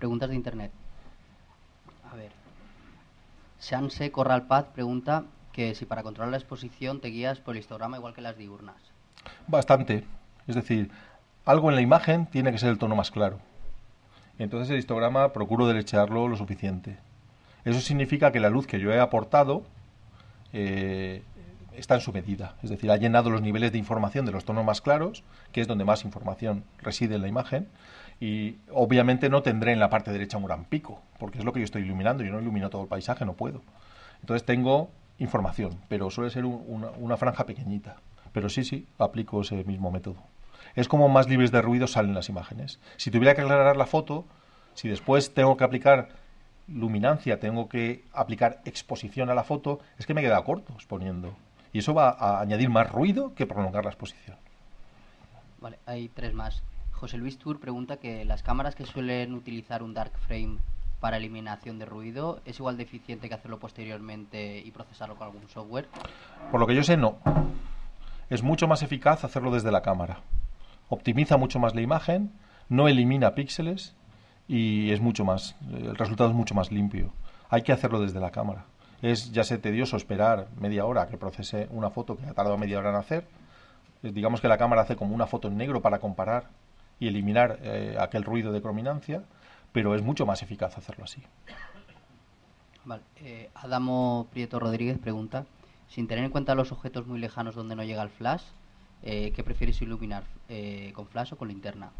Preguntas de internet. A ver. Shanse Corral Paz pregunta que si para controlar la exposición te guías por el histograma igual que las diurnas. Bastante. Es decir, algo en la imagen tiene que ser el tono más claro. Entonces el histograma procuro derecharlo lo suficiente. Eso significa que la luz que yo he aportado eh, está en su medida. Es decir, ha llenado los niveles de información de los tonos más claros, que es donde más información reside en la imagen, y obviamente no tendré en la parte derecha un gran pico, porque es lo que yo estoy iluminando. Yo no ilumino todo el paisaje, no puedo. Entonces tengo información, pero suele ser una, una franja pequeñita. Pero sí, sí, aplico ese mismo método. Es como más libres de ruido salen las imágenes. Si tuviera que aclarar la foto, si después tengo que aplicar luminancia, tengo que aplicar exposición a la foto, es que me queda corto exponiendo. Y eso va a añadir más ruido que prolongar la exposición. Vale, hay tres más. José Luis Tour pregunta que las cámaras que suelen utilizar un dark frame para eliminación de ruido, ¿es igual de eficiente que hacerlo posteriormente y procesarlo con algún software? Por lo que yo sé, no. Es mucho más eficaz hacerlo desde la cámara. Optimiza mucho más la imagen, no elimina píxeles y es mucho más, el resultado es mucho más limpio. Hay que hacerlo desde la cámara. Es ya sé tedioso esperar media hora que procese una foto que ha tardado media hora en hacer. Eh, digamos que la cámara hace como una foto en negro para comparar y eliminar eh, aquel ruido de crominancia, pero es mucho más eficaz hacerlo así. Eh, Adamo Prieto Rodríguez pregunta, sin tener en cuenta los objetos muy lejanos donde no llega el flash, eh, ¿qué prefieres iluminar, con flash o con linterna?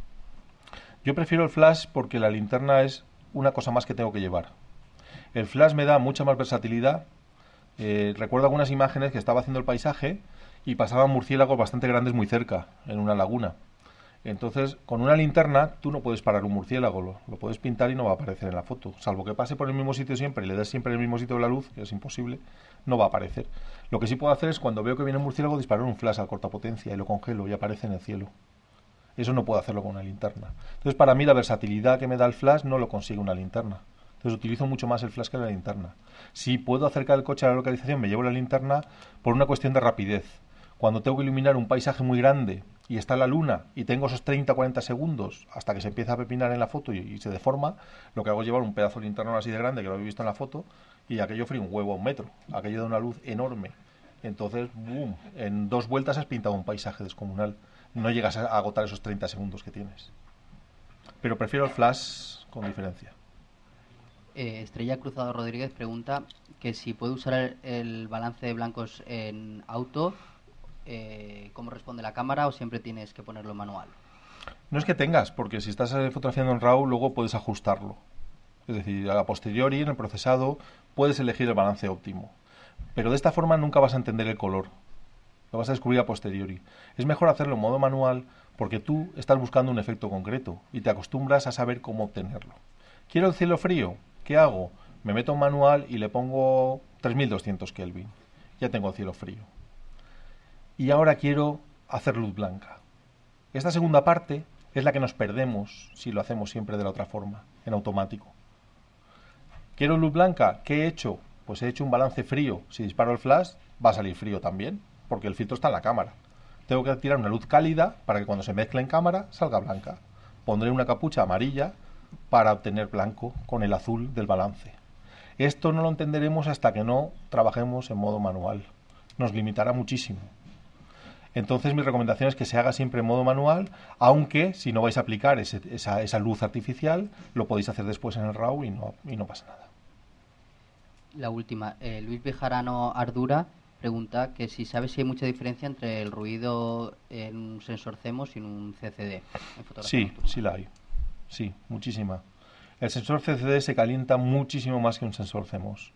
Yo prefiero el flash porque la linterna es una cosa más que tengo que llevar. El flash me da mucha más versatilidad. recuerdo algunas imágenes que estaba haciendo el paisaje y pasaban murciélagos bastante grandes muy cerca, en una laguna. Entonces, con una linterna tú no puedes parar un murciélago, lo, puedes pintar y no va a aparecer en la foto. Salvo que pase por el mismo sitio siempre y le das siempre el mismo sitio de la luz, que es imposible, no va a aparecer. Lo que sí puedo hacer es cuando veo que viene un murciélago disparar un flash a corta potencia y lo congelo y aparece en el cielo. Eso no puedo hacerlo con una linterna. Entonces, para mí la versatilidad que me da el flash no lo consigue una linterna. Entonces utilizo mucho más el flash que la linterna. Si puedo acercar el coche a la localización, me llevo la linterna por una cuestión de rapidez. Cuando tengo que iluminar un paisaje muy grande y está la luna y tengo esos 30 40 segundos hasta que se empieza a pepinar en la foto y, se deforma, lo que hago es llevar un pedazo de linterna así de grande que lo habéis visto en la foto y aquello frío un huevo a un metro, aquello da una luz enorme. Entonces, boom, en dos vueltas has pintado un paisaje descomunal. No llegas a agotar esos 30 segundos que tienes. Pero prefiero el flash con diferencia. Eh, Estrella Cruzado Rodríguez pregunta que si puede usar el balance de blancos en auto eh, cómo responde la cámara o siempre tienes que ponerlo manual? No es que tengas, porque si estás eh, fotografiando en RAW, luego puedes ajustarlo. Es decir, a posteriori, en el procesado, puedes elegir el balance óptimo. Pero de esta forma nunca vas a entender el color. Lo vas a descubrir a posteriori. Es mejor hacerlo en modo manual porque tú estás buscando un efecto concreto y te acostumbras a saber cómo obtenerlo. ¿Quiero el cielo frío? ¿Qué hago? Me meto en manual y le pongo 3200 Kelvin. Ya tengo el cielo frío y ahora quiero hacer luz blanca. Esta segunda parte es la que nos perdemos si lo hacemos siempre de la otra forma, en automático. Quiero luz blanca, ¿qué he hecho? Pues he hecho un balance frío. Si disparo el flash, va a salir frío también, porque el filtro está en la cámara. Tengo que tirar una luz cálida para que cuando se mezcle en cámara salga blanca. Pondré una capucha amarilla para obtener blanco con el azul del balance. Esto no lo entenderemos hasta que no trabajemos en modo manual. Nos limitará muchísimo. Entonces mi recomendación es que se haga siempre en modo manual, aunque si no vais a aplicar esa, luz artificial, lo podéis hacer después en el RAW y no, pasa nada. La última, eh, Luis Bejarano Ardura pregunta que si sabes si hay mucha diferencia entre el ruido en un sensor CMOS y en un CCD. sí, sí la hay. Sí, muchísima. El sensor CCD se calienta muchísimo más que un sensor CMOS.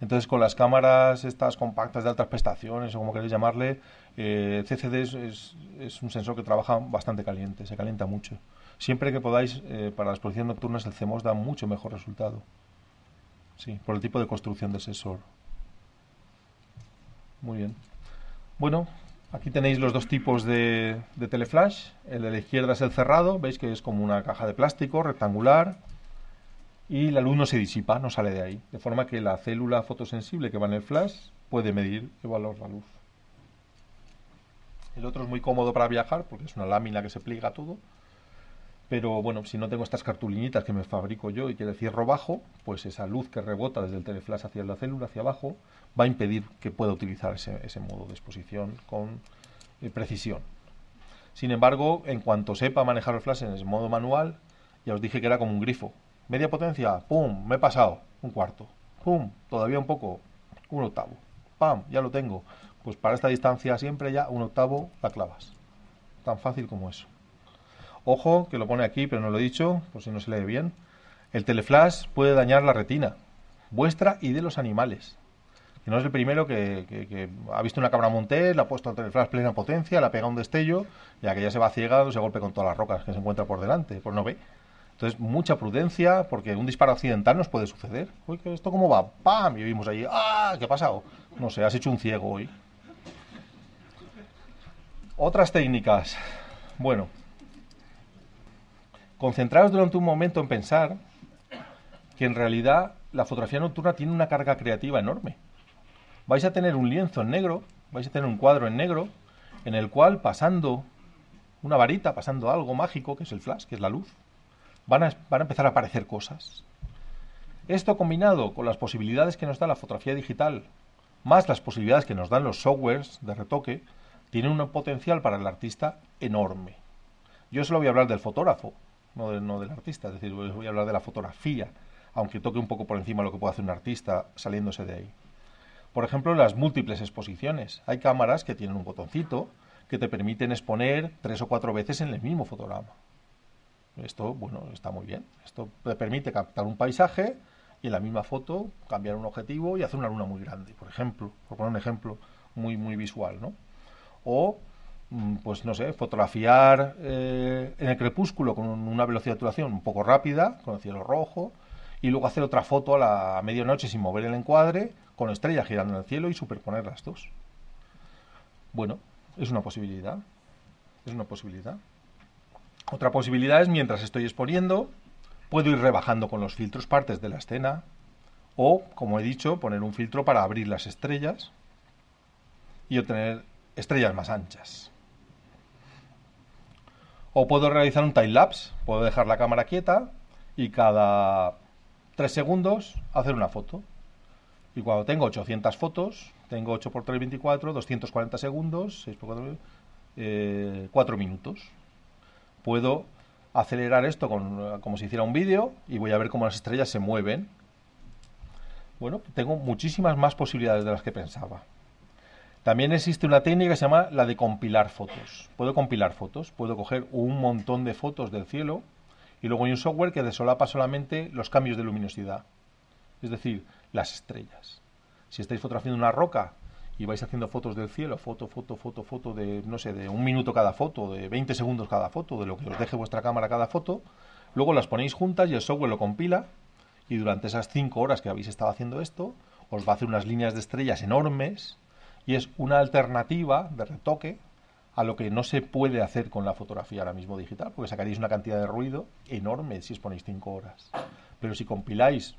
Entonces, con las cámaras estas compactas de altas prestaciones, o como queréis llamarle, eh, CCD es, un sensor que trabaja bastante caliente, se calienta mucho. Siempre que podáis, eh, para las posiciones nocturnas, el CMOS da mucho mejor resultado. Sí, por el tipo de construcción del sensor. Muy bien. Bueno, aquí tenéis los dos tipos de teleflash. El de la izquierda es el cerrado, veis que es como una caja de plástico rectangular, y la luz no se disipa, no sale de ahí. De forma que la célula fotosensible que va en el flash puede medir el valor de la luz. El otro es muy cómodo para viajar porque es una lámina que se pliega todo. Pero bueno, si no tengo estas cartulinitas que me fabrico yo y que le cierro bajo, pues esa luz que rebota desde el teleflash hacia la célula, hacia abajo, va a impedir que pueda utilizar ese, modo de exposición con eh, precisión. Sin embargo, en cuanto sepa manejar el flash en ese modo manual, ya os dije que era como un grifo, media potencia, pum, me he pasado, un cuarto, pum, todavía un poco, un octavo, pam, ya lo tengo. Pues para esta distancia siempre ya un octavo la clavas. Tan fácil como eso. Ojo, que lo pone aquí, pero no lo he dicho, por si no se lee bien. El teleflash puede dañar la retina, vuestra y de los animales. Que no es el primero que, ha visto una cabra montés, la ha puesto el teleflash plena potencia, la pegado un destello, ya que ya se va ciega, se golpea con todas las rocas que se encuentra por delante, pues no ve. Entonces, mucha prudencia, porque un disparo accidental nos puede suceder. Uy, ¿esto cómo va? ¡Pam! Y vimos allí, ¡ah! ¿Qué ha pasado? No sé, has hecho un ciego hoy. Otras técnicas. Bueno, concentrados durante un momento en pensar que en realidad la fotografía nocturna tiene una carga creativa enorme. Vais a tener un lienzo en negro, vais a tener un cuadro en negro, en el cual pasando una varita, pasando algo mágico, que es el flash, que es la luz, van a, empezar a aparecer cosas. Esto combinado con las posibilidades que nos da la fotografía digital, más las posibilidades que nos dan los softwares de retoque, tiene un potencial para el artista enorme. Yo solo voy a hablar del fotógrafo, no, no del artista, es decir, voy a hablar de la fotografía, aunque toque un poco por encima lo que puede hacer un artista saliéndose de ahí. Por ejemplo, las múltiples exposiciones. Hay cámaras que tienen un botoncito que te permiten exponer tres o cuatro veces en el mismo fotograma. Esto, bueno, está muy bien. Esto te permite captar un paisaje y en la misma foto cambiar un objetivo y hacer una luna muy grande, por ejemplo, por poner un ejemplo muy, muy visual, ¿no? O, mm, pues no sé, fotografiar eh, en el crepúsculo con una velocidad de obturación un poco rápida, con el cielo rojo, y luego hacer otra foto a la medianoche sin mover el encuadre, con estrellas girando en el cielo y superponer las dos. Bueno, es una posibilidad. Es una posibilidad. Otra posibilidad es mientras estoy exponiendo, puedo ir rebajando con los filtros partes de la escena o, como he dicho, poner un filtro para abrir las estrellas y obtener estrellas más anchas. O puedo realizar un time-lapse, puedo dejar la cámara quieta y cada 3 segundos hacer una foto. Y cuando tengo 800 fotos, tengo 8 por 3, 24, 240 segundos, 6 por 4, 4 eh, minutos puedo acelerar esto como si hiciera un vídeo y voy a ver cómo las estrellas se mueven. Bueno, tengo muchísimas más posibilidades de las que pensaba. También existe una técnica que se llama la de compilar fotos. Puedo compilar fotos, puedo coger un montón de fotos del cielo y luego hay un software que desolapa solamente los cambios de luminosidad, es decir, las estrellas. Si estáis fotografiando una roca y vais haciendo fotos del cielo, foto, foto, foto, foto de, no sé, de un minuto cada foto, de 20 segundos cada foto, de lo que os deje vuestra cámara cada foto, luego las ponéis juntas y el software lo compila y durante esas 5 horas que habéis estado haciendo esto, os va a hacer unas líneas de estrellas enormes y es una alternativa de retoque a lo que no se puede hacer con la fotografía ahora mismo digital, porque sacaréis una cantidad de ruido enorme si os ponéis 5 horas. Pero si compiláis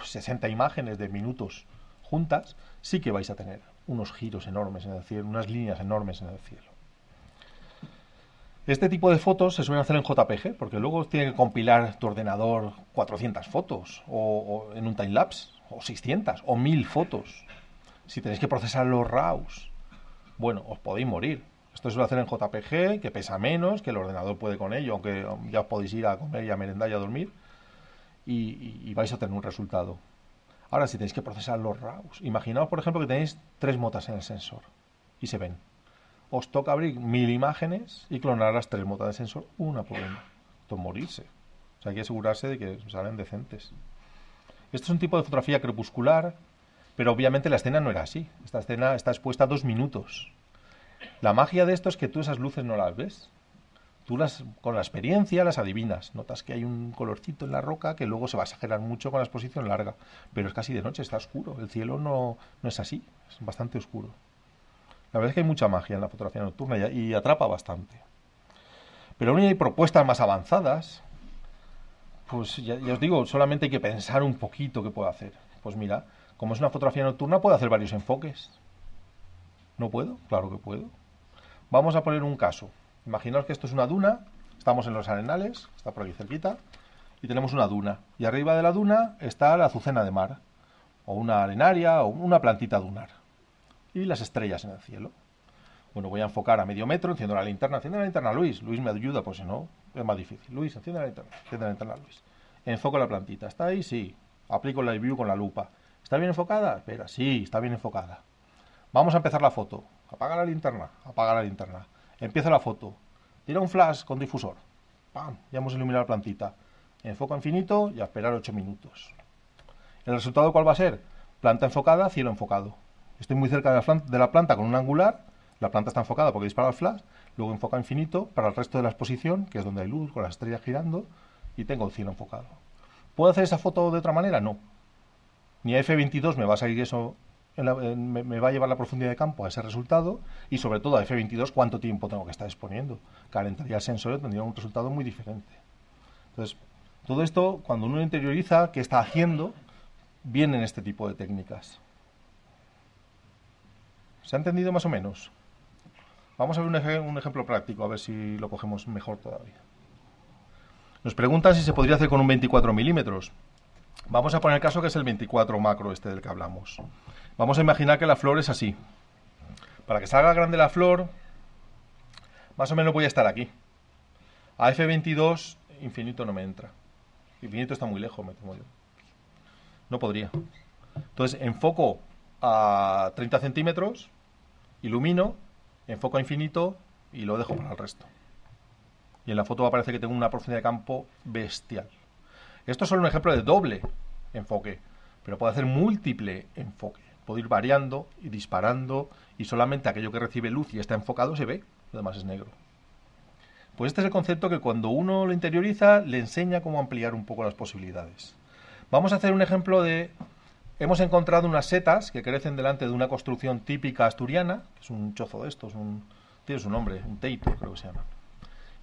60 imágenes de minutos juntas, sí que vais a tener unos giros enormes en el cielo, unas líneas enormes en el cielo. Este tipo de fotos se suelen hacer en JPG, porque luego tiene que compilar tu ordenador 400 fotos, o, en un timelapse, o 600, o 1000 fotos. Si tenéis que procesar los RAWs, bueno, os podéis morir. Esto se suele hacer en JPG, que pesa menos, que el ordenador puede con ello, aunque ya os podéis ir a comer y a merendar y a dormir, y vais a tener un resultado Ahora, si tenéis que procesar los RAWs, imaginaos, por ejemplo, que tenéis tres motas en el sensor y se ven. Os toca abrir mil imágenes y clonar las tres motas del sensor una por una. morirse. hay que asegurarse de que salen decentes. Esto es un tipo de fotografía crepuscular, pero obviamente la escena no era así. Esta escena está expuesta a dos minutos. La magia de esto es que tú esas luces no las ves tú las, con la experiencia las adivinas. Notas que hay un colorcito en la roca que luego se va a exagerar mucho con la exposición larga. Pero es casi de noche, está oscuro. El cielo no, es así, es bastante oscuro. La verdad es que hay mucha magia en la fotografía nocturna y, atrapa bastante. Pero aún hay propuestas más avanzadas. Pues ya os digo, solamente hay que pensar un poquito qué puedo hacer. Pues mira, como es una fotografía nocturna, puedo hacer varios enfoques. ¿No puedo? Claro que puedo. Vamos a poner un caso. Imaginaos que esto es una duna, estamos en los arenales, está por aquí cerquita, y tenemos una duna. Y arriba de la duna está la azucena de mar, o una arenaria, o una plantita dunar. Y las estrellas en el cielo. Bueno, voy a enfocar a medio metro, enciendo la linterna, enciende la linterna Luis, Luis me ayuda, pues si no, es más difícil. Luis, enciende la linterna, enciende la linterna Luis. Enfoco la plantita, ¿está ahí? Sí. Aplico la view con la lupa. ¿Está bien enfocada? Espera, sí, está bien enfocada. Vamos a empezar la foto. Apaga la linterna, apaga la linterna. Empieza la foto. Tira un flash con difusor. ¡Pam! Ya hemos iluminado la plantita. Enfoca infinito y a esperar 8 minutos. ¿El resultado cuál va a ser? Planta enfocada, cielo enfocado. Estoy muy cerca de la planta con un angular. La planta está enfocada porque dispara el flash. Luego enfoca infinito para el resto de la exposición, que es donde hay luz, con las estrellas girando. Y tengo el cielo enfocado. ¿Puedo hacer esa foto de otra manera? No. Ni a F22 me va a salir eso me, va a llevar la profundidad de campo a ese resultado y sobre todo a F22 cuánto tiempo tengo que estar exponiendo. Calentaría el sensor y tendría un resultado muy diferente. Entonces, todo esto, cuando uno interioriza qué está haciendo, vienen este tipo de técnicas. ¿Se ha entendido más o menos? Vamos a ver un, un ejemplo práctico, a ver si lo cogemos mejor todavía. Nos preguntan si se podría hacer con un 24 milímetros. Vamos a poner el caso que es el 24 macro este del que hablamos. Vamos a imaginar que la flor es así. Para que salga grande la flor, más o menos voy a estar aquí. A F22, infinito no me entra. Infinito está muy lejos, me temo yo. No podría. Entonces, enfoco a 30 centímetros, ilumino, enfoco a infinito y lo dejo para el resto. Y en la foto aparece que tengo una profundidad de campo bestial. Esto es solo un ejemplo de doble enfoque, pero puedo hacer múltiple enfoque. Puedo ir variando y disparando y solamente aquello que recibe luz y está enfocado se ve, lo demás es negro. Pues este es el concepto que cuando uno lo interioriza le enseña cómo ampliar un poco las posibilidades. Vamos a hacer un ejemplo de... Hemos encontrado unas setas que crecen delante de una construcción típica asturiana, que es un chozo de estos, un, tiene su nombre, un teito creo que se llama.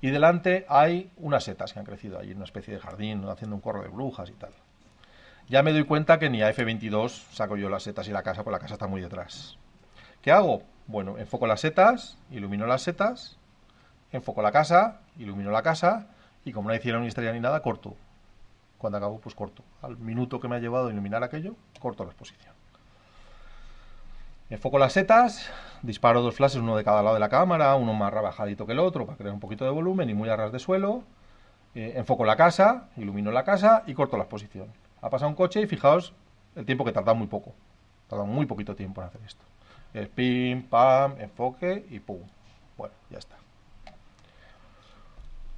Y delante hay unas setas que han crecido allí, una especie de jardín, haciendo un corro de brujas y tal. Ya me doy cuenta que ni a F22 saco yo las setas y la casa, porque la casa está muy detrás. ¿Qué hago? Bueno, enfoco las setas, ilumino las setas, enfoco la casa, ilumino la casa, y como no hicieron ni estrella ni nada, corto. Cuando acabo, pues corto. Al minuto que me ha llevado a iluminar aquello, corto la exposición. Enfoco las setas, disparo dos flashes, uno de cada lado de la cámara, uno más rebajadito que el otro para crear un poquito de volumen y muy a ras de suelo. Eh, enfoco la casa, ilumino la casa y corto la exposición ha pasado un coche y fijaos el tiempo que tarda muy poco. Tarda muy poquito tiempo en hacer esto. Es pim, pam, enfoque y pum. Bueno, ya está.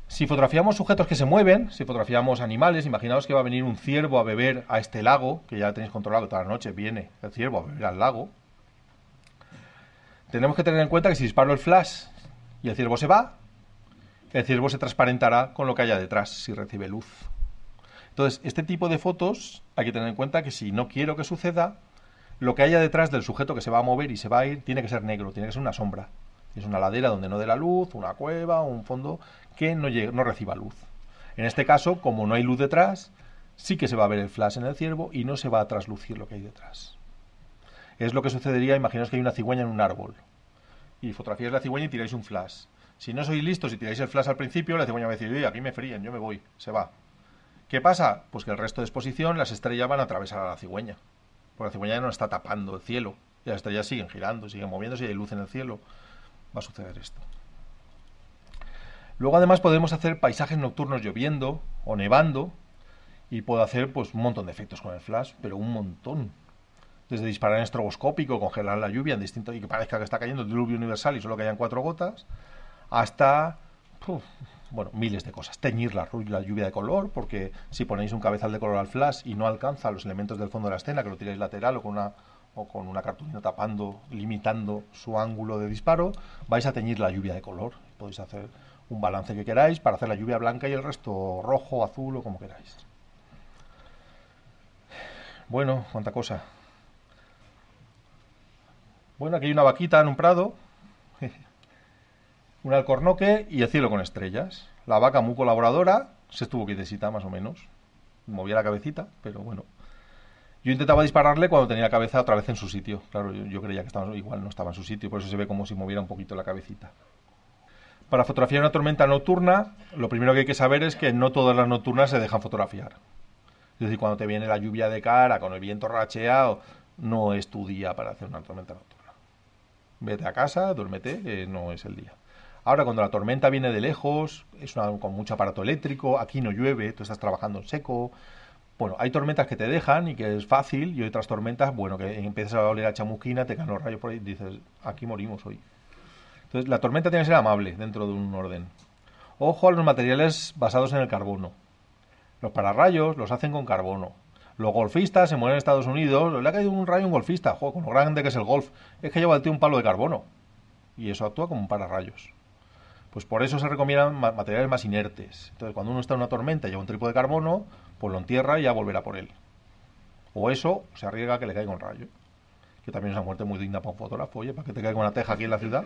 Si fotografiamos sujetos que se mueven, si fotografiamos animales, imaginaos que va a venir un ciervo a beber a este lago, que ya tenéis controlado, toda la noche viene el ciervo a beber al lago. Tenemos que tener en cuenta que si disparo el flash y el ciervo se va, el ciervo se transparentará con lo que haya detrás si recibe luz. Entonces, este tipo de fotos hay que tener en cuenta que si no quiero que suceda, lo que haya detrás del sujeto que se va a mover y se va a ir tiene que ser negro, tiene que ser una sombra. Es una ladera donde no dé la luz, una cueva, un fondo que no, no reciba luz. En este caso, como no hay luz detrás, sí que se va a ver el flash en el ciervo y no se va a traslucir lo que hay detrás. Es lo que sucedería, imaginaos que hay una cigüeña en un árbol y fotografías la cigüeña y tiráis un flash. Si no sois listos y tiráis el flash al principio, la cigüeña va a decir, aquí me fríen, yo me voy, se va. ¿Qué pasa? Pues que el resto de exposición las estrellas van a atravesar a la cigüeña. Porque la cigüeña no está tapando el cielo. Y las estrellas siguen girando, siguen moviéndose y hay luz en el cielo. Va a suceder esto. Luego además podemos hacer paisajes nocturnos lloviendo o nevando. Y puedo hacer pues un montón de efectos con el flash, pero un montón. Desde disparar en estroboscópico, congelar la lluvia en distinto y que parezca que está cayendo el diluvio universal y solo hayan cuatro gotas, hasta bueno, miles de cosas. Teñir la, la, lluvia de color, porque si ponéis un cabezal de color al flash y no alcanza los elementos del fondo de la escena, que lo tiráis lateral o con una o con una cartulina tapando, limitando su ángulo de disparo, vais a teñir la lluvia de color. Podéis hacer un balance que queráis para hacer la lluvia blanca y el resto rojo, azul o como queráis. Bueno, cuánta cosa. Bueno, aquí hay una vaquita en un prado un alcornoque y el cielo con estrellas. La vaca muy colaboradora, se estuvo quietecita más o menos, movía la cabecita, pero bueno. Yo intentaba dispararle cuando tenía la cabeza otra vez en su sitio. Claro, yo, creía que estaba, igual no estaba en su sitio, por eso se ve como si moviera un poquito la cabecita. Para fotografiar una tormenta nocturna, lo primero que hay que saber es que no todas las nocturnas se dejan fotografiar. Es decir, cuando te viene la lluvia de cara, con el viento racheado, no es tu día para hacer una tormenta nocturna. Vete a casa, duérmete, que no es el día. Ahora, cuando la tormenta viene de lejos, es una, con mucho aparato eléctrico, aquí no llueve, tú estás trabajando en seco. Bueno, hay tormentas que te dejan y que es fácil, y otras tormentas, bueno, que empiezas a oler a chamusquina, te caen los rayos por ahí y dices, aquí morimos hoy. Entonces, la tormenta tiene que ser amable dentro de un orden. Ojo a los materiales basados en el carbono. Los pararrayos los hacen con carbono. Los golfistas se mueren en Estados Unidos. Le ha caído un rayo a un golfista. juego, con lo grande que es el golf. Es que lleva el tío un palo de carbono. Y eso actúa como un pararrayos. Pues por eso se recomiendan materiales más inertes. Entonces, cuando uno está en una tormenta y lleva un tripo de carbono, pues lo entierra y ya volverá por él. O eso, se arriesga a que le caiga un rayo. Que también es una muerte muy digna para un fotógrafo, oye, para que te caiga una teja aquí en la ciudad.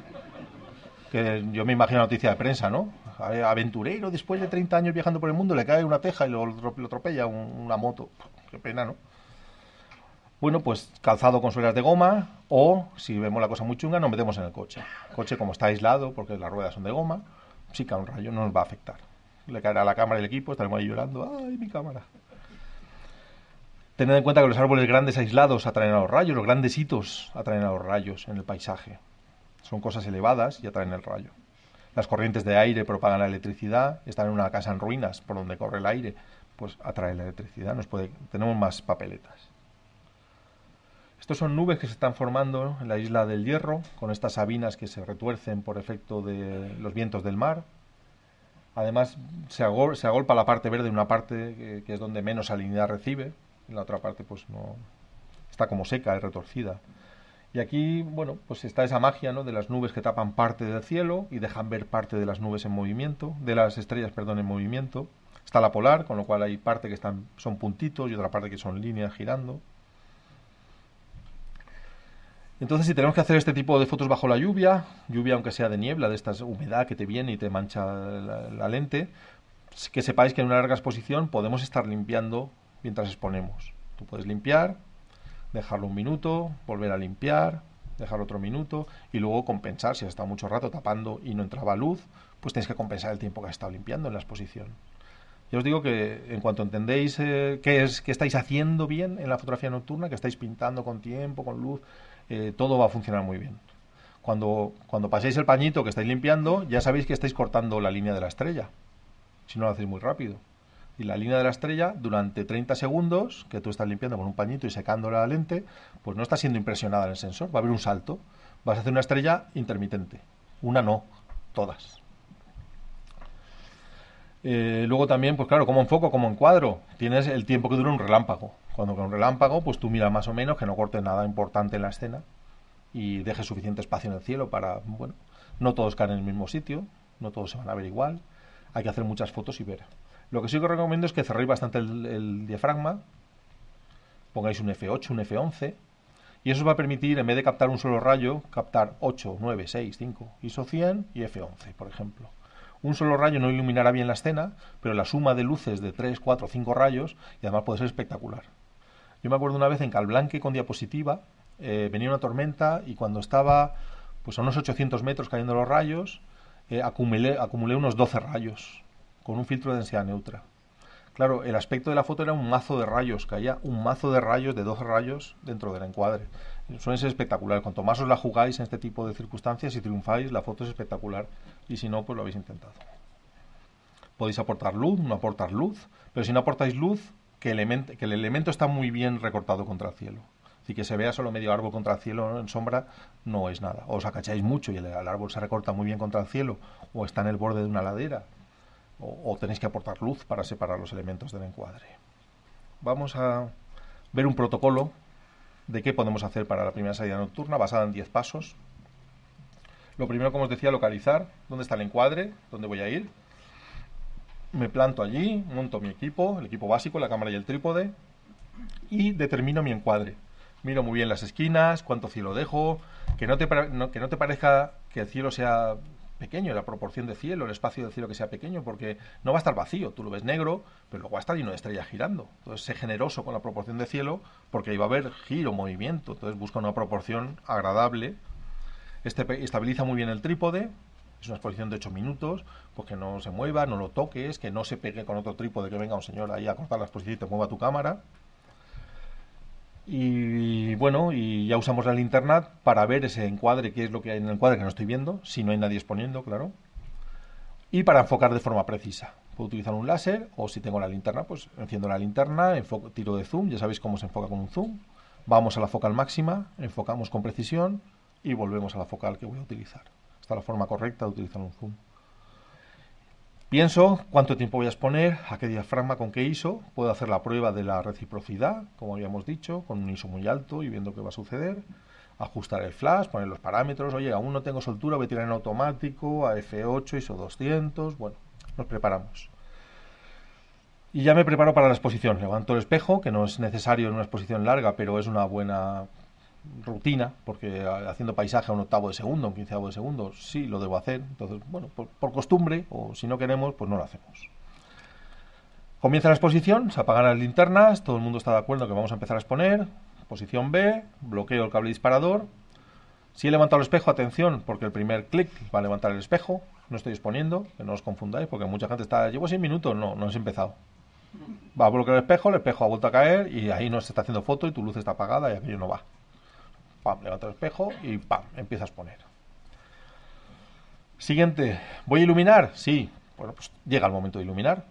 Que yo me imagino la noticia de prensa, ¿no? Aventurero, después de 30 años viajando por el mundo, le cae una teja y lo atropella una moto. Qué pena, ¿no? Bueno, pues calzado con suelas de goma o, si vemos la cosa muy chunga, nos metemos en el coche. El coche, como está aislado, porque las ruedas son de goma, si cae un rayo no nos va a afectar. Le caerá la cámara del equipo, estaremos ahí llorando. ¡Ay, mi cámara! Tened en cuenta que los árboles grandes aislados atraen a los rayos, los grandes hitos atraen a los rayos en el paisaje. Son cosas elevadas y atraen el rayo. Las corrientes de aire propagan la electricidad, están en una casa en ruinas por donde corre el aire, pues atrae la electricidad, nos puede, tenemos más papeletas. Estos son nubes que se están formando en la isla del Hierro, con estas sabinas que se retuercen por efecto de los vientos del mar. Además, se, agolpa la parte verde, una parte que, es donde menos salinidad recibe, en la otra parte pues no está como seca y retorcida. Y aquí, bueno, pues está esa magia, De las nubes que tapan parte del cielo y dejan ver parte de las nubes en movimiento, de las estrellas, perdón, en movimiento. Está la polar, con lo cual hay parte que están, son puntitos y otra parte que son líneas girando. Entonces, si tenemos que hacer este tipo de fotos bajo la lluvia, lluvia aunque sea de niebla, de esta humedad que te viene y te mancha la, lente, que sepáis que en una larga exposición podemos estar limpiando mientras exponemos. Tú puedes limpiar, dejarlo un minuto, volver a limpiar, dejar otro minuto y luego compensar. Si has estado mucho rato tapando y no entraba luz, pues tienes que compensar el tiempo que has estado limpiando en la exposición. Yo os digo que en cuanto entendéis eh, qué es que estáis haciendo bien en la fotografía nocturna, que estáis pintando con tiempo, con luz, eh, todo va a funcionar muy bien. Cuando, cuando paséis el pañito que estáis limpiando, ya sabéis que estáis cortando la línea de la estrella, si no lo hacéis muy rápido. Y la línea de la estrella, durante 30 segundos, que tú estás limpiando con un pañito y secando la lente, pues no está siendo impresionada en el sensor, va a haber un salto. Vas a hacer una estrella intermitente. Una no, todas. Eh, luego también, pues claro, como foco, como cuadro, tienes el tiempo que dura un relámpago. Cuando con un relámpago, pues tú mira más o menos que no corte nada importante en la escena y deje suficiente espacio en el cielo para, bueno, no todos caen en el mismo sitio, no todos se van a ver igual, hay que hacer muchas fotos y ver. Lo que sí que os recomiendo es que cerréis bastante el, el diafragma, pongáis un F8, un F11, y eso os va a permitir, en vez de captar un solo rayo, captar 8, 9, 6, 5, ISO 100 y F11, por ejemplo. Un solo rayo no iluminará bien la escena, pero la suma de luces de 3, 4, 5 rayos, y además puede ser espectacular. Yo me acuerdo una vez en Calblanque con diapositiva, eh, venía una tormenta y cuando estaba pues a unos 800 metros cayendo los rayos, eh, acumulé, acumulé unos 12 rayos con un filtro de densidad neutra. Claro, el aspecto de la foto era un mazo de rayos, caía un mazo de rayos, de 12 rayos dentro del encuadre. Suele ser espectacular. Cuanto más os la jugáis en este tipo de circunstancias y triunfáis, la foto es espectacular. Y si no, pues lo habéis intentado. Podéis aportar luz, no aportar luz. Pero si no aportáis luz, que, que el elemento está muy bien recortado contra el cielo. Así que se vea solo medio árbol contra el cielo en sombra no es nada. O os acacháis mucho y el, árbol se recorta muy bien contra el cielo, o está en el borde de una ladera, o, o tenéis que aportar luz para separar los elementos del encuadre. Vamos a ver un protocolo de qué podemos hacer para la primera salida nocturna basada en 10 pasos. Lo primero, como os decía, localizar dónde está el encuadre, dónde voy a ir, me planto allí, monto mi equipo, el equipo básico, la cámara y el trípode, y determino mi encuadre. Miro muy bien las esquinas, cuánto cielo dejo, que no te, que no te parezca que el cielo sea pequeño, la proporción de cielo, el espacio de cielo que sea pequeño, porque no va a estar vacío, tú lo ves negro, pero luego va a estar lleno de estrellas girando. Entonces, sé generoso con la proporción de cielo, porque ahí va a haber giro, movimiento, entonces busca una proporción agradable. Este, estabiliza muy bien el trípode, es una exposición de 8 minutos, pues que no se mueva, no lo toques, que no se pegue con otro trípode, que venga un señor ahí a cortar la exposición y te mueva tu cámara. Y bueno, y ya usamos la linterna para ver ese encuadre, qué es lo que hay en el encuadre que no estoy viendo, si no hay nadie exponiendo, claro. Y para enfocar de forma precisa. Puedo utilizar un láser o si tengo la linterna, pues enciendo la linterna, enfoco, tiro de zoom, ya sabéis cómo se enfoca con un zoom. Vamos a la focal máxima, enfocamos con precisión y volvemos a la focal que voy a utilizar la forma correcta de utilizar un zoom. Pienso cuánto tiempo voy a exponer, a qué diafragma, con qué ISO. Puedo hacer la prueba de la reciprocidad, como habíamos dicho, con un ISO muy alto y viendo qué va a suceder. Ajustar el flash, poner los parámetros. Oye, aún no tengo soltura, voy a tirar en automático, a F8, ISO 200. Bueno, nos preparamos. Y ya me preparo para la exposición. Levanto el espejo, que no es necesario en una exposición larga, pero es una buena rutina, porque haciendo paisaje a un octavo de segundo, un quinceavo de segundo, sí lo debo hacer. Entonces, bueno, por, costumbre, o si no queremos, pues no lo hacemos. Comienza la exposición, se apagan las linternas, todo el mundo está de acuerdo que vamos a empezar a exponer. Posición B, bloqueo el cable disparador. Si he levantado el espejo, atención, porque el primer clic va a levantar el espejo. No estoy exponiendo, que no os confundáis, porque mucha gente está, llevo 6 minutos, no, no he empezado. Va a bloquear el espejo, el espejo ha vuelto a caer y ahí no se está haciendo foto y tu luz está apagada y aquello no va pam, levanta el espejo y pam, empiezas a poner. Siguiente, ¿voy a iluminar? Sí, bueno, pues llega el momento de iluminar.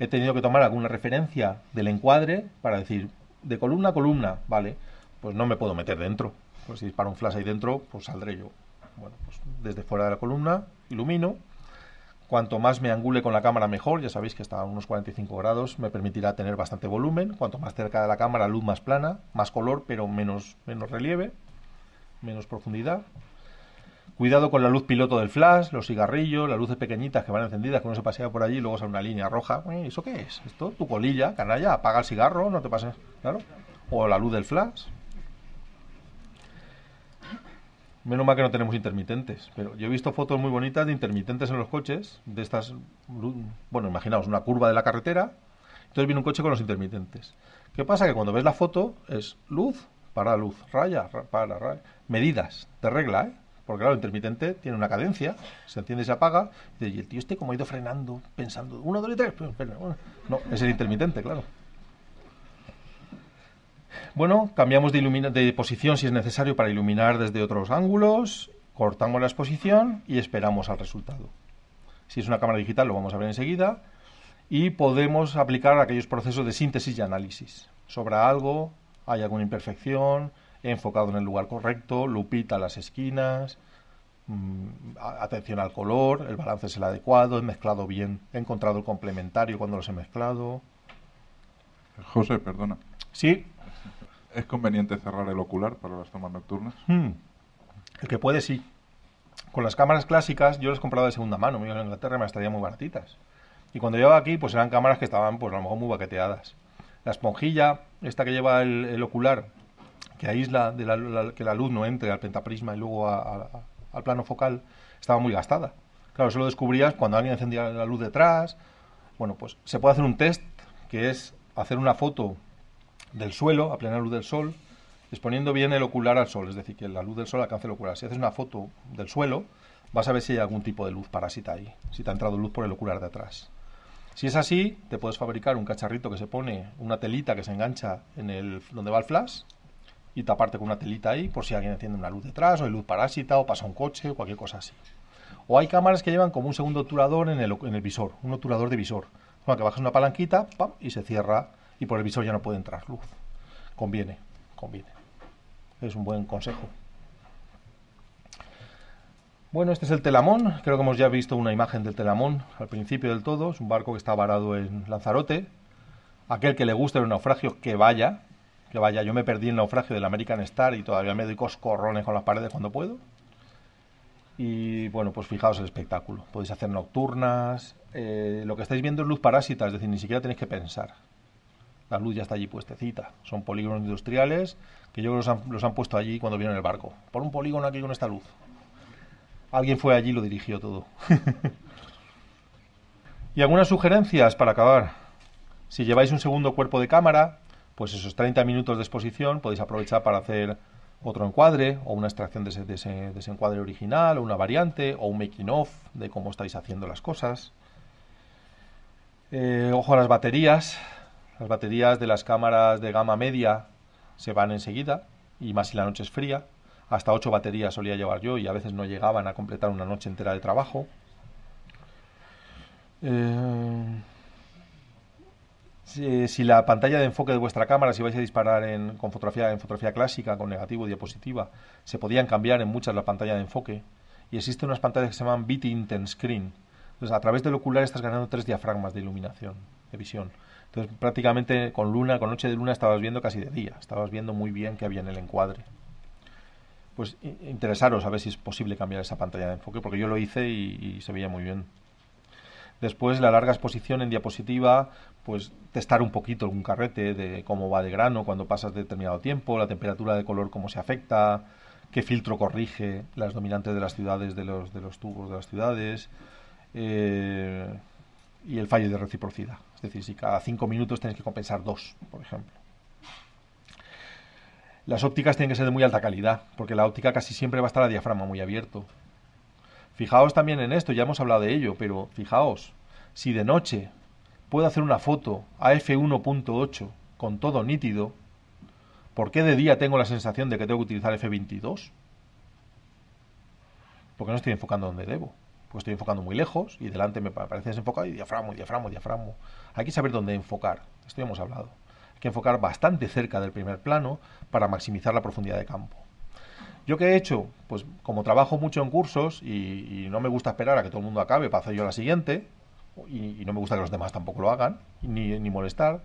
He tenido que tomar alguna referencia del encuadre para decir, de columna a columna, vale, pues no me puedo meter dentro. Pues si disparo un flash ahí dentro, pues saldré yo. Bueno, pues desde fuera de la columna, ilumino. Cuanto más me angule con la cámara, mejor. Ya sabéis que está a unos 45 grados, me permitirá tener bastante volumen. Cuanto más cerca de la cámara, luz más plana, más color, pero menos, menos relieve menos profundidad. Cuidado con la luz piloto del flash, los cigarrillos, las luces pequeñitas que van encendidas, que uno se pasea por allí y luego sale una línea roja. ¿Eso qué es? Esto, tu colilla, canalla, apaga el cigarro, no te pases, claro. O la luz del flash. Menos mal que no tenemos intermitentes, pero yo he visto fotos muy bonitas de intermitentes en los coches, de estas, bueno, imaginaos una curva de la carretera, entonces viene un coche con los intermitentes. ¿Qué pasa? Que cuando ves la foto es luz, para luz, raya, para raya, medidas de regla, ¿eh? Porque claro, el intermitente tiene una cadencia, se enciende y se apaga, y el tío este como ha ido frenando, pensando, uno, dos y tres, pues, pues, no, es el intermitente, claro. Bueno, cambiamos de, de posición si es necesario para iluminar desde otros ángulos, cortamos la exposición y esperamos al resultado. Si es una cámara digital lo vamos a ver enseguida y podemos aplicar aquellos procesos de síntesis y análisis. Sobra algo, hay alguna imperfección, enfocado en el lugar correcto, lupita las esquinas, mm, atención al color, el balance es el adecuado, he mezclado bien, he encontrado el complementario cuando los he mezclado. José, perdona. Sí. ¿Es conveniente cerrar el ocular para las tomas nocturnas? Hmm. El que puede, sí. Con las cámaras clásicas yo las comprado de segunda mano, en Inglaterra me las muy baratitas. Y cuando llegaba aquí, pues eran cámaras que estaban, pues a lo mejor muy baqueteadas la esponjilla, esta que lleva el, ocular, que aísla que la luz no entre al pentaprisma y luego al plano focal, estaba muy gastada. Claro, eso lo descubrías cuando alguien encendía la luz detrás. Bueno, pues se puede hacer un test, que es hacer una foto del suelo a plena luz del sol, exponiendo bien el ocular al sol, es decir, que la luz del sol alcance el ocular. Si haces una foto del suelo, vas a ver si hay algún tipo de luz parásita ahí, si te ha entrado luz por el ocular de atrás. Si es así, te puedes fabricar un cacharrito que se pone, una telita que se engancha en el donde va el flash y taparte con una telita ahí por si alguien enciende una luz detrás o hay luz parásita o pasa un coche o cualquier cosa así. O hay cámaras que llevan como un segundo obturador en el, en el visor, un obturador de visor. como que bajas una palanquita ¡pam! y se cierra y por el visor ya no puede entrar luz. Conviene, conviene. Es un buen consejo. Bueno, este es el Telamón. Creo que hemos ya visto una imagen del Telamón al principio del todo. Es un barco que está varado en Lanzarote. Aquel que le guste el naufragio que vaya. Que vaya. Yo me perdí el naufragio del American Star y todavía me doy coscorrones con las paredes cuando puedo. Y bueno, pues fijaos el espectáculo. Podéis hacer nocturnas. Eh, lo que estáis viendo es luz parásita, es decir, ni siquiera tenéis que pensar. La luz ya está allí puestecita. Son polígonos industriales que yo los han, los han puesto allí cuando vieron el barco. Por un polígono aquí con esta luz alguien fue allí y lo dirigió todo. y algunas sugerencias para acabar. Si lleváis un segundo cuerpo de cámara, pues esos 30 minutos de exposición podéis aprovechar para hacer otro encuadre o una extracción de ese, encuadre original o una variante o un making off de cómo estáis haciendo las cosas. Eh, ojo a las baterías. Las baterías de las cámaras de gama media se van enseguida y más si la noche es fría hasta ocho baterías solía llevar yo y a veces no llegaban a completar una noche entera de trabajo. Eh, si, la pantalla de enfoque de vuestra cámara, si vais a disparar en, con fotografía, en fotografía clásica, con negativo, o diapositiva, se podían cambiar en muchas la pantalla de enfoque. Y existen unas pantallas que se llaman Bit intense Screen. Entonces, a través del ocular estás ganando tres diafragmas de iluminación, de visión. Entonces, prácticamente con luna, con noche de luna, estabas viendo casi de día. Estabas viendo muy bien que había en el encuadre pues interesaros a ver si es posible cambiar esa pantalla de enfoque, porque yo lo hice y, se veía muy bien. Después, la larga exposición en diapositiva, pues testar un poquito algún carrete de cómo va de grano cuando pasas determinado tiempo, la temperatura de color, cómo se afecta, qué filtro corrige las dominantes de las ciudades, de los, de los tubos de las ciudades, eh, y el fallo de reciprocidad. Es decir, si cada cinco minutos tienes que compensar dos, por ejemplo. Las ópticas tienen que ser de muy alta calidad, porque la óptica casi siempre va a estar a diafragma muy abierto. Fijaos también en esto, ya hemos hablado de ello, pero fijaos, si de noche puedo hacer una foto a f1.8 con todo nítido, ¿por qué de día tengo la sensación de que tengo que utilizar f22? Porque no estoy enfocando donde debo. Pues estoy enfocando muy lejos y delante me parece desenfocado y diafragmo, diaframo, diafragmo. Hay que saber dónde enfocar. Esto ya hemos hablado que enfocar bastante cerca del primer plano para maximizar la profundidad de campo. ¿Yo que he hecho? Pues como trabajo mucho en cursos y, no me gusta esperar a que todo el mundo acabe para hacer yo la siguiente, y, no me gusta que los demás tampoco lo hagan, ni, molestar,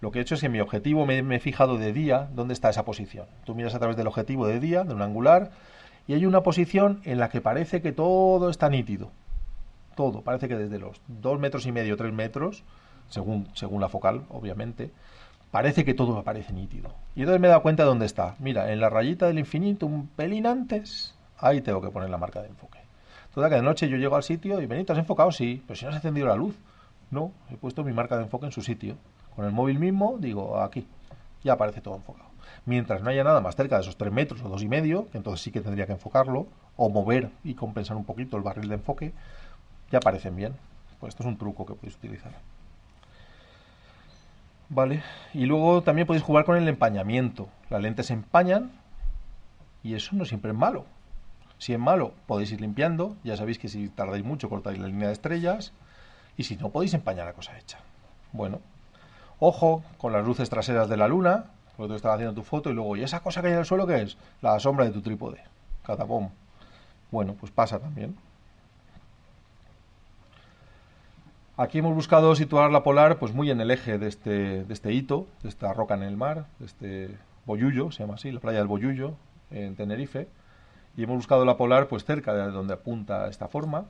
lo que he hecho es que mi objetivo me, he fijado de día dónde está esa posición. Tú miras a través del objetivo de día, de un angular, y hay una posición en la que parece que todo está nítido. Todo, parece que desde los dos metros y medio, tres metros, según, según la focal, obviamente, parece que todo me parece nítido. Y entonces me he dado cuenta de dónde está. Mira, en la rayita del infinito, un pelín antes, ahí tengo que poner la marca de enfoque. Toda que de noche yo llego al sitio y Benito, ¿has enfocado? Sí, pero si no has encendido la luz. No, he puesto mi marca de enfoque en su sitio. Con el móvil mismo digo, aquí, ya aparece todo enfocado. Mientras no haya nada más cerca de esos 3 metros o dos y medio, que entonces sí que tendría que enfocarlo, o mover y compensar un poquito el barril de enfoque, ya aparecen bien. Pues esto es un truco que podéis utilizar. Vale, y luego también podéis jugar con el empañamiento. Las lentes se empañan y eso no siempre es malo. Si es malo, podéis ir limpiando. Ya sabéis que si tardáis mucho cortáis la línea de estrellas. Y si no, podéis empañar la cosa hecha. Bueno, ojo con las luces traseras de la luna. cuando tú estás haciendo tu foto y luego, ¿y esa cosa que hay en el suelo qué es? La sombra de tu trípode. Catapom. Bueno, pues pasa también. Aquí hemos buscado situar la polar pues muy en el eje este, de este, hito, de esta roca en el mar, de este Boyullo, se llama así, la playa del Boyullo, en Tenerife. Y hemos buscado la polar pues cerca de donde apunta esta forma.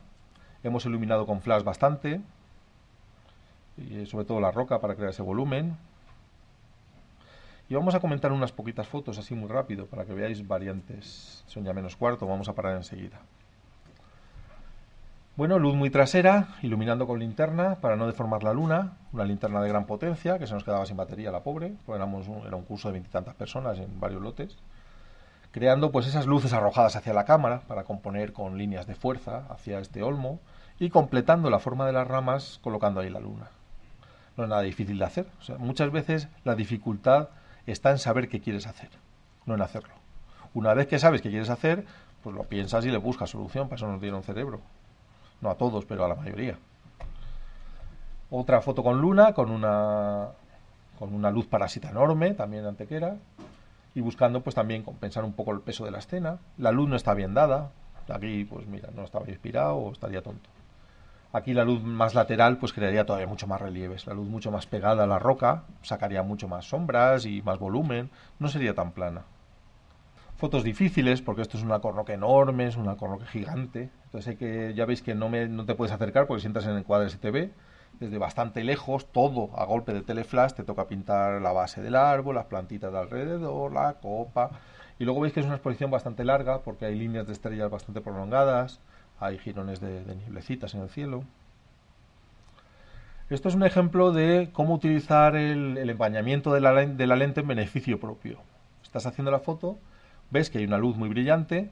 Hemos iluminado con flash bastante, y sobre todo la roca para crear ese volumen. Y vamos a comentar unas poquitas fotos así muy rápido para que veáis variantes. Son ya menos cuarto, vamos a parar enseguida. Bueno, luz muy trasera, iluminando con linterna para no deformar la luna, una linterna de gran potencia que se nos quedaba sin batería la pobre, porque un, era un curso de veintitantas personas en varios lotes, creando pues esas luces arrojadas hacia la cámara para componer con líneas de fuerza hacia este olmo y completando la forma de las ramas colocando ahí la luna. No es nada difícil de hacer, muchas veces la dificultad está en saber qué quieres hacer, no en hacerlo. Una vez que sabes qué quieres hacer, pues lo piensas y le buscas solución, para eso nos dieron cerebro, no a todos, pero a la mayoría. Otra foto con luna, con una, con una luz parásita enorme, también antequera. Y buscando, pues también compensar un poco el peso de la escena. La luz no está bien dada. Aquí, pues mira, no estaba inspirado o estaría tonto. Aquí la luz más lateral pues crearía todavía mucho más relieves, la luz mucho más pegada a la roca, sacaría mucho más sombras y más volumen, no sería tan plana. Fotos difíciles porque esto es una cornoque enorme, es una cornoque gigante, entonces que, ya veis que no, me, te puedes acercar porque si entras en el cuadro ve desde bastante lejos, todo a golpe de teleflash, te toca pintar la base del árbol, las plantitas de alrededor, la copa. Y luego veis que es una exposición bastante larga porque hay líneas de estrellas bastante prolongadas, hay girones de, nieblecitas en el cielo. Esto es un ejemplo de cómo utilizar el, empañamiento de la lente en beneficio propio. Estás haciendo la foto, ves que hay una luz muy brillante,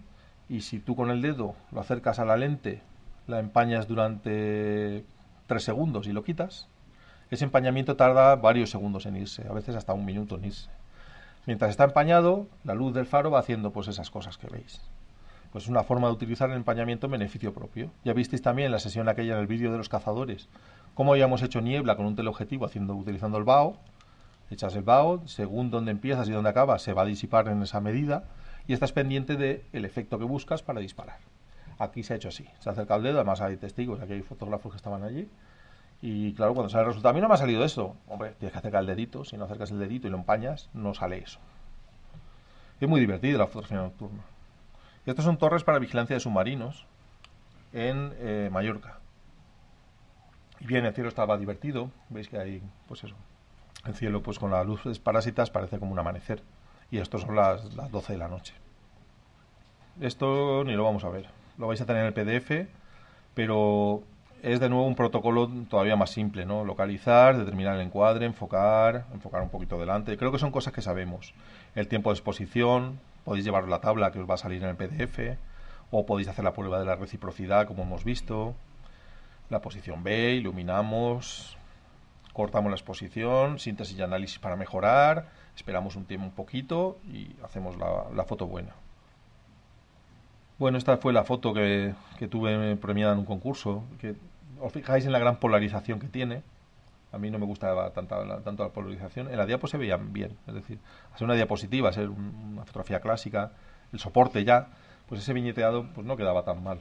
y si tú con el dedo lo acercas a la lente, la empañas durante tres segundos y lo quitas, ese empañamiento tarda varios segundos en irse, a veces hasta un minuto en irse. Mientras está empañado, la luz del faro va haciendo pues esas cosas que veis. Pues es una forma de utilizar el empañamiento en beneficio propio. Ya visteis también en la sesión aquella en el vídeo de los cazadores cómo habíamos hecho niebla con un teleobjetivo haciendo, utilizando el vaho. Echas el vaho, según dónde empiezas y dónde acabas, se va a disipar en esa medida y estás pendiente del el efecto que buscas para disparar. Aquí se ha hecho así. Se ha acercado el dedo, además hay testigos, aquí hay fotógrafos que estaban allí. Y claro, cuando sale el resultado, a mí no me ha salido eso Hombre, tienes que acercar el dedito. Si no acercas el dedito y lo empañas, no sale eso. Es muy divertido la fotografía nocturna. Y estas son torres para vigilancia de submarinos en eh, Mallorca. Y bien, el cielo estaba divertido. Veis que hay, pues eso. El cielo, pues con las luces parásitas, parece como un amanecer y esto son las, las 12 de la noche. Esto ni lo vamos a ver. Lo vais a tener en el PDF, pero es de nuevo un protocolo todavía más simple, ¿no? Localizar, determinar el encuadre, enfocar, enfocar un poquito delante. Creo que son cosas que sabemos. El tiempo de exposición, podéis llevar la tabla que os va a salir en el PDF, o podéis hacer la prueba de la reciprocidad, como hemos visto. La posición B, iluminamos, cortamos la exposición, síntesis y análisis para mejorar Esperamos un tiempo un poquito y hacemos la, foto buena. Bueno, esta fue la foto que, tuve premiada en un concurso. Que os fijáis en la gran polarización que tiene. A mí no me gustaba tanto la, tanto la polarización. En la diapo se veían bien. Es decir, hacer una diapositiva, hacer una fotografía clásica, el soporte ya, pues ese viñeteado pues no quedaba tan mal.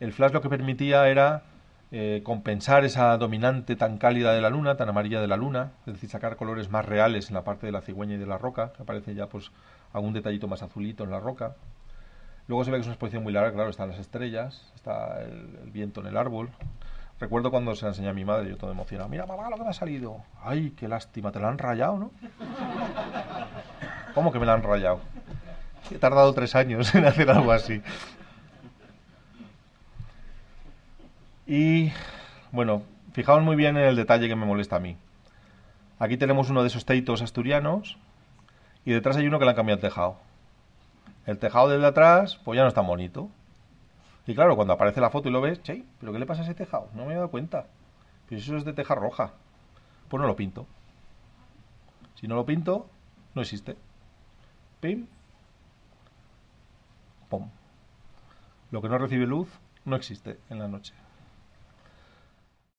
El flash lo que permitía era eh, compensar esa dominante tan cálida de la luna, tan amarilla de la luna, es decir, sacar colores más reales en la parte de la cigüeña y de la roca, que aparece ya pues algún detallito más azulito en la roca. Luego se ve que es una exposición muy larga, claro, están las estrellas, está el, viento en el árbol. Recuerdo cuando se la enseñé a mi madre, yo todo emocionado, mira mamá lo que me ha salido. Ay, qué lástima, te la han rayado, ¿no? ¿Cómo que me la han rayado? He tardado tres años en hacer algo así. Y bueno, fijaos muy bien en el detalle que me molesta a mí. Aquí tenemos uno de esos teitos asturianos y detrás hay uno que le han cambiado el tejado. El tejado del de atrás, pues ya no está tan bonito. Y claro, cuando aparece la foto y lo ves, che, ¿pero qué le pasa a ese tejado? No me he dado cuenta. Pero eso es de teja roja. Pues no lo pinto. Si no lo pinto, no existe. Pim. Pom. Lo que no recibe luz no existe en la noche.